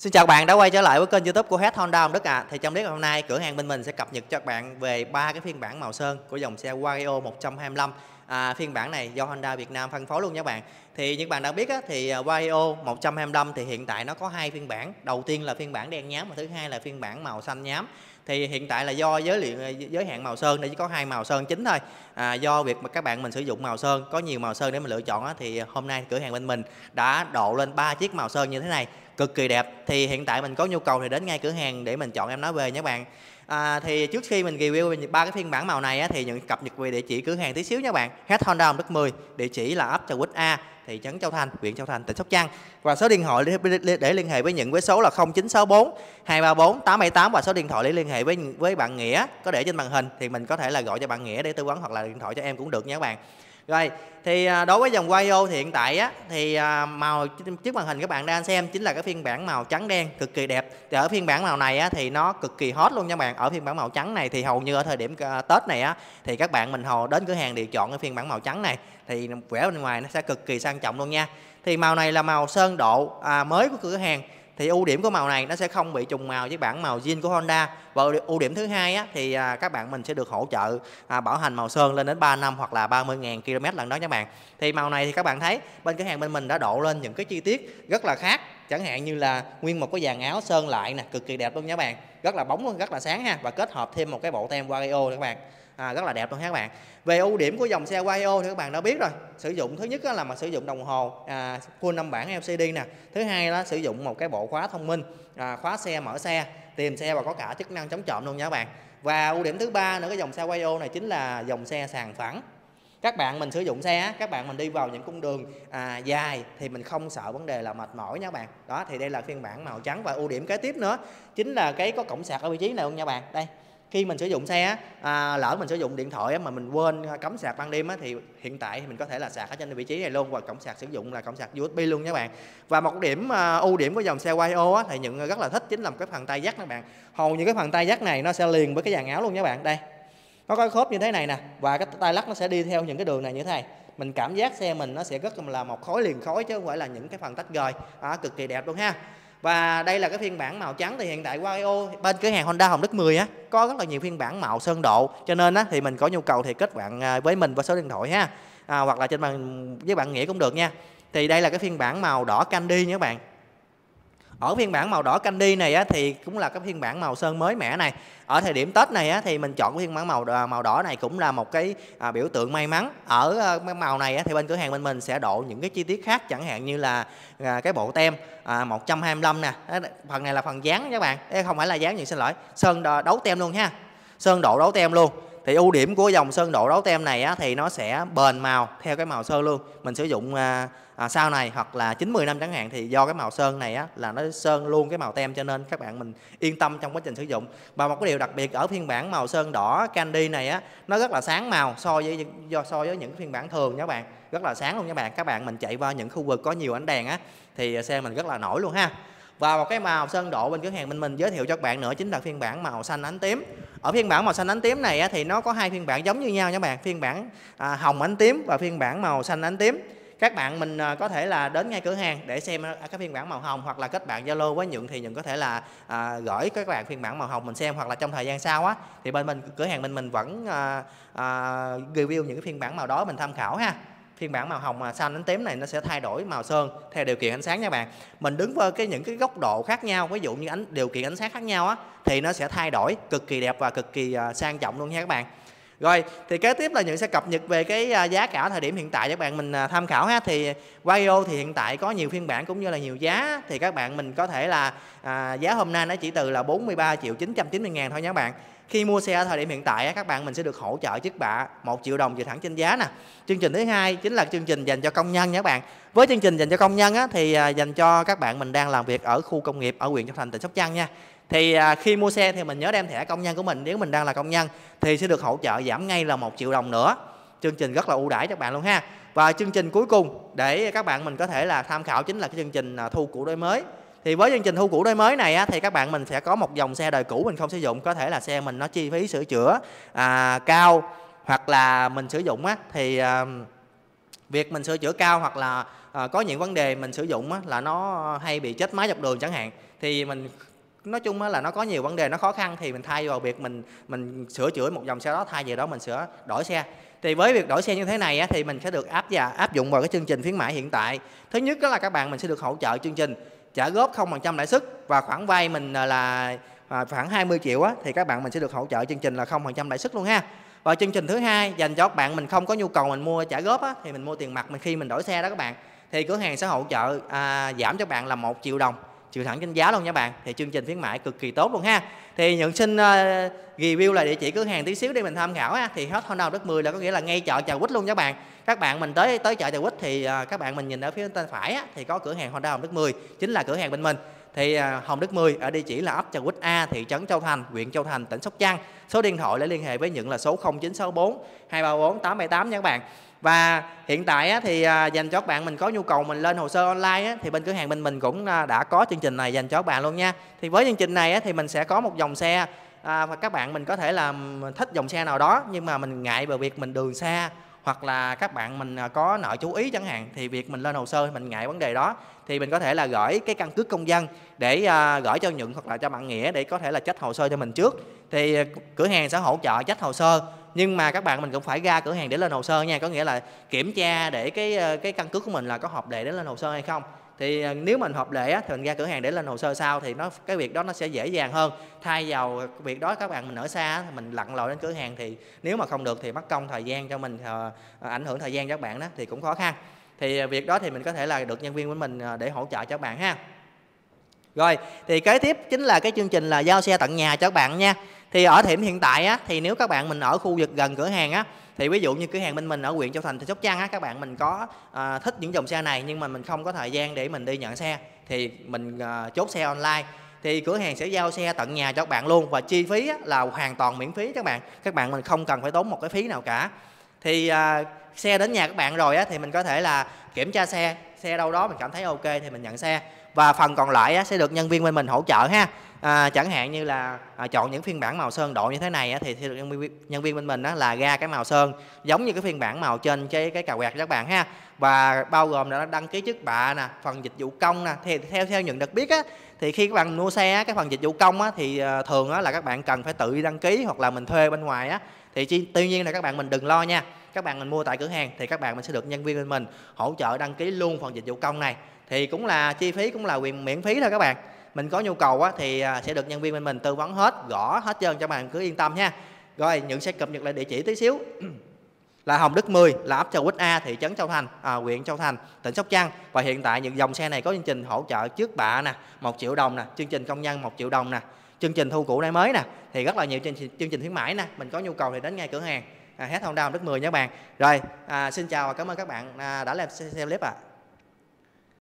Xin chào bạn đã quay trở lại với kênh YouTube của Hết Honda Hồng Đức ạ. À. Thì trong clip hôm nay cửa hàng bên mình sẽ cập nhật cho các bạn về ba cái phiên bản màu sơn của dòng xe Wario 125. À, phiên bản này do Honda Việt Nam phân phối luôn nha bạn. Thì như bạn đã biết á, thì à, Wario 125 thì hiện tại nó có hai phiên bản. Đầu tiên là phiên bản đen nhám và thứ hai là phiên bản màu xanh nhám. Thì hiện tại là do giới liệu à, giới hạn màu sơn đây chỉ có hai màu sơn chính thôi. À, do việc mà các bạn mình sử dụng màu sơn có nhiều màu sơn để mình lựa chọn á, thì hôm nay cửa hàng bên mình đã độ lên ba chiếc màu sơn như thế này cực kỳ đẹp thì hiện tại mình có nhu cầu thì đến ngay cửa hàng để mình chọn em nói về nhé bạn à, thì trước khi mình review ba cái phiên bản màu này á, thì những cập nhật về địa chỉ cửa hàng tí xíu nha bạn hết Honda Hồng 10 địa chỉ là ấp châu Quýt A thị trấn Châu Thành huyện Châu Thành tỉnh Sóc Trăng và số điện thoại để liên hệ với những với số là 0964 234 878 và số điện thoại để liên hệ với với bạn Nghĩa có để trên màn hình thì mình có thể là gọi cho bạn Nghĩa để tư vấn hoặc là điện thoại cho em cũng được nha các bạn rồi thì à, đối với dòng YO thì hiện tại á thì à, màu trước màn hình các bạn đang xem chính là cái phiên bản màu trắng đen cực kỳ đẹp thì ở phiên bản màu này á thì nó cực kỳ hot luôn nha bạn ở phiên bản màu trắng này thì hầu như ở thời điểm à, tết này á thì các bạn mình hồ đến cửa hàng đều chọn cái phiên bản màu trắng này thì vẻ bên ngoài nó sẽ cực kỳ sang trọng luôn nha thì màu này là màu sơn độ à, mới của cửa hàng thì ưu điểm của màu này nó sẽ không bị trùng màu với bản màu zin của Honda và ưu điểm thứ hai á, thì à, các bạn mình sẽ được hỗ trợ à, bảo hành màu sơn lên đến 3 năm hoặc là 30.000 km lần đó các bạn thì màu này thì các bạn thấy bên cửa hàng bên mình đã độ lên những cái chi tiết rất là khác chẳng hạn như là nguyên một cái dàn áo sơn lại nè cực kỳ đẹp luôn nha các bạn rất là bóng luôn rất là sáng ha và kết hợp thêm một cái bộ tem Wario các bạn à, rất là đẹp luôn ha các bạn về ưu điểm của dòng xe Wario thì các bạn đã biết rồi sử dụng thứ nhất là mà sử dụng đồng hồ à, full năm bảng LCD nè thứ hai là sử dụng một cái bộ khóa thông minh à, khóa xe mở xe tìm xe và có cả chức năng chống trộm luôn nha các bạn và ưu điểm thứ ba nữa cái dòng xe Wario này chính là dòng xe sàn phẳng các bạn mình sử dụng xe các bạn mình đi vào những cung đường à, dài thì mình không sợ vấn đề là mệt mỏi nha các bạn đó thì đây là phiên bản màu trắng và ưu điểm kế tiếp nữa chính là cái có cổng sạc ở vị trí này luôn nha bạn đây khi mình sử dụng xe à, lỡ mình sử dụng điện thoại mà mình quên à, cắm sạc ban đêm thì hiện tại mình có thể là sạc ở trên vị trí này luôn và cổng sạc sử dụng là cổng sạc USB luôn các bạn và một điểm à, ưu điểm của dòng xe YO thì những rất là thích chính là cái phần tay dắt các bạn hầu như cái phần tay dắt này nó sẽ liền với cái dàn áo luôn các bạn đây nó có cái khớp như thế này nè và cái tay lắc nó sẽ đi theo những cái đường này như thế này mình cảm giác xe mình nó sẽ rất là một khối liền khối chứ không phải là những cái phần tách rời à, cực kỳ đẹp luôn ha và đây là cái phiên bản màu trắng thì hiện tại qua EO bên cửa hàng Honda Hồng Đức 10 á có rất là nhiều phiên bản màu sơn độ cho nên á thì mình có nhu cầu thì kết bạn à, với mình qua số điện thoại ha à, hoặc là trên bàn với bạn nghĩa cũng được nha thì đây là cái phiên bản màu đỏ candy nha các bạn ở phiên bản màu đỏ candy này á, thì cũng là cái phiên bản màu sơn mới mẻ này ở thời điểm tết này á, thì mình chọn phiên bản màu màu đỏ này cũng là một cái à, biểu tượng may mắn ở à, màu này á, thì bên cửa hàng bên mình sẽ độ những cái chi tiết khác chẳng hạn như là à, cái bộ tem à, 125 nè phần này là phần dán các bạn Ê, không phải là dán gì xin lỗi sơn đấu tem luôn ha sơn độ đấu tem luôn thì ưu điểm của dòng sơn độ đấu tem này á, thì nó sẽ bền màu theo cái màu sơn luôn mình sử dụng à, à, sau này hoặc là 90 năm chẳng hạn thì do cái màu sơn này á, là nó sơn luôn cái màu tem cho nên các bạn mình yên tâm trong quá trình sử dụng và một cái điều đặc biệt ở phiên bản màu sơn đỏ candy này á nó rất là sáng màu so với do so với những phiên bản thường nhé bạn rất là sáng luôn các bạn các bạn mình chạy qua những khu vực có nhiều ánh đèn á thì xe mình rất là nổi luôn ha và một cái màu sơn độ bên cửa hàng Minh Minh giới thiệu cho các bạn nữa chính là phiên bản màu xanh ánh tím ở phiên bản màu xanh ánh tím này thì nó có hai phiên bản giống như nhau nha bạn phiên bản à, hồng ánh tím và phiên bản màu xanh ánh tím các bạn mình à, có thể là đến ngay cửa hàng để xem à, các phiên bản màu hồng hoặc là kết bạn zalo với nhượng thì nhượng có thể là à, gửi các bạn phiên bản màu hồng mình xem hoặc là trong thời gian sau á thì bên mình cửa hàng bên mình vẫn à, à, review những cái phiên bản màu đó mình tham khảo ha phiên bản màu hồng mà xanh đến tím này nó sẽ thay đổi màu sơn theo điều kiện ánh sáng nha bạn mình đứng với cái những cái góc độ khác nhau ví dụ như ánh điều kiện ánh sáng khác nhau á thì nó sẽ thay đổi cực kỳ đẹp và cực kỳ à, sang trọng luôn nha các bạn rồi thì kế tiếp là những sẽ cập nhật về cái à, giá cả thời điểm hiện tại các bạn mình à, tham khảo ha thì Vario thì hiện tại có nhiều phiên bản cũng như là nhiều giá thì các bạn mình có thể là à, giá hôm nay nó chỉ từ là 43 triệu 990 ngàn thôi nha các bạn khi mua xe ở thời điểm hiện tại các bạn mình sẽ được hỗ trợ chiếc bạ 1 triệu đồng về thẳng trên giá nè chương trình thứ hai chính là chương trình dành cho công nhân nha các bạn với chương trình dành cho công nhân thì à, dành cho các bạn mình đang làm việc ở khu công nghiệp ở huyện Châu Thành tỉnh Sóc Trăng nha thì à, khi mua xe thì mình nhớ đem thẻ công nhân của mình nếu mình đang là công nhân thì sẽ được hỗ trợ giảm ngay là một triệu đồng nữa chương trình rất là ưu đãi cho các bạn luôn ha và chương trình cuối cùng để các bạn mình có thể là tham khảo chính là cái chương trình à, thu cũ đổi mới thì với chương trình thu cũ đổi mới này á, thì các bạn mình sẽ có một dòng xe đời cũ mình không sử dụng có thể là xe mình nó chi phí sửa chữa à, cao hoặc là mình sử dụng á, thì à, việc mình sửa chữa cao hoặc là à, có những vấn đề mình sử dụng á, là nó hay bị chết máy dọc đường chẳng hạn thì mình nói chung á là nó có nhiều vấn đề nó khó khăn thì mình thay vào việc mình mình sửa chữa một dòng xe đó thay vì đó mình sửa đổi xe thì với việc đổi xe như thế này á, thì mình sẽ được áp và áp dụng vào cái chương trình khuyến mãi hiện tại thứ nhất đó là các bạn mình sẽ được hỗ trợ chương trình trả góp không phần trăm lãi suất và khoản vay mình à, là à, khoảng 20 triệu á, thì các bạn mình sẽ được hỗ trợ chương trình là không phần trăm lãi suất luôn ha và chương trình thứ hai dành cho các bạn mình không có nhu cầu mình mua trả góp á, thì mình mua tiền mặt mình khi mình đổi xe đó các bạn thì cửa hàng sẽ hỗ trợ à, giảm cho bạn là một triệu đồng chịu thẳng trên giá luôn nha bạn thì chương trình khuyến mãi cực kỳ tốt luôn ha thì nhận xin uh, review là địa chỉ cửa hàng tí xíu để mình tham khảo ha. thì hết Honda đất 10 là có nghĩa là ngay chợ chợ Quýt luôn các bạn các bạn mình tới tới chợ chợ Quýt thì uh, các bạn mình nhìn ở phía bên phải á, thì có cửa hàng Honda Hồng đất 10 chính là cửa hàng bên mình thì Hồng Đức 10 ở địa chỉ là ấp chợ Quýt A, thị trấn Châu Thành, huyện Châu Thành, tỉnh Sóc Trăng. Số điện thoại để liên hệ với những là số 0964 234 878 nha các bạn và hiện tại thì à, dành cho các bạn mình có nhu cầu mình lên hồ sơ online thì bên cửa hàng bên mình cũng à, đã có chương trình này dành cho các bạn luôn nha thì với chương trình này thì mình sẽ có một dòng xe à, và các bạn mình có thể là thích dòng xe nào đó nhưng mà mình ngại về việc mình đường xa hoặc là các bạn mình có nợ chú ý chẳng hạn thì việc mình lên hồ sơ mình ngại vấn đề đó thì mình có thể là gửi cái căn cước công dân để gửi cho nhuận hoặc là cho bạn nghĩa để có thể là trách hồ sơ cho mình trước thì cửa hàng sẽ hỗ trợ trách hồ sơ nhưng mà các bạn mình cũng phải ra cửa hàng để lên hồ sơ nha có nghĩa là kiểm tra để cái ờ, cái căn cước của mình là có hợp lệ để lên hồ sơ hay không thì ờ, nếu mình hợp lệ á, thì mình ra cửa hàng để lên hồ sơ sau thì nó cái việc đó nó sẽ dễ dàng hơn thay vào việc đó các bạn mình ở xa mình lặn lội đến cửa hàng thì nếu mà không được thì mất công thời gian cho mình ờ, ảnh hưởng thời gian cho các bạn đó thì cũng khó khăn thì việc đó thì mình có thể là được nhân viên của mình để hỗ trợ cho các bạn ha rồi thì kế tiếp chính là cái chương trình là giao xe tận nhà cho các bạn nha thì ở thời điểm hiện tại á, thì nếu các bạn mình ở khu vực gần cửa hàng á thì ví dụ như cửa hàng bên mình ở huyện châu thành thì sóc trăng á các bạn mình có à, thích những dòng xe này nhưng mà mình không có thời gian để mình đi nhận xe thì mình à, chốt xe online thì cửa hàng sẽ giao xe tận nhà cho các bạn luôn và chi phí á, là hoàn toàn miễn phí các bạn các bạn mình không cần phải tốn một cái phí nào cả thì à, xe đến nhà các bạn rồi á, thì mình có thể là kiểm tra xe xe đâu đó mình cảm thấy ok thì mình nhận xe và phần còn lại sẽ được nhân viên bên mình hỗ trợ ha à, chẳng hạn như là à, chọn những phiên bản màu sơn độ như thế này á, thì, được nhân viên, nhân viên bên mình là ra cái màu sơn giống như cái phiên bản màu trên cái cái cà quẹt các bạn ha và bao gồm là đăng ký chức bạ nè phần dịch vụ công nè thì theo theo nhận được biết á thì khi các bạn mua xe cái phần dịch vụ công á, thì à, thường á, là các bạn cần phải tự đăng ký hoặc là mình thuê bên ngoài á thì tuy nhiên là các bạn mình đừng lo nha các bạn mình mua tại cửa hàng thì các bạn mình sẽ được nhân viên bên mình hỗ trợ đăng ký luôn phần dịch vụ công này thì cũng là chi phí cũng là quyền miễn phí thôi các bạn mình có nhu cầu thì à, sẽ được nhân viên bên mình tư vấn hết gõ hết trơn cho bạn cứ yên tâm nha rồi những sẽ cập nhật lại địa chỉ tí xíu là Hồng Đức 10 là ấp Châu Quýt A thị trấn Châu Thành à, huyện Châu Thành tỉnh Sóc Trăng và hiện tại những dòng xe này có chương trình hỗ trợ trước bạ nè một triệu đồng nè chương trình công nhân một triệu đồng nè chương trình thu cũ nay mới nè thì rất là nhiều chương trình khuyến mãi nè mình có nhu cầu thì đến ngay cửa hàng à, hát hồng đào đức mười nha các bạn rồi à, xin chào và cảm ơn các bạn à, đã làm xem clip ạ à.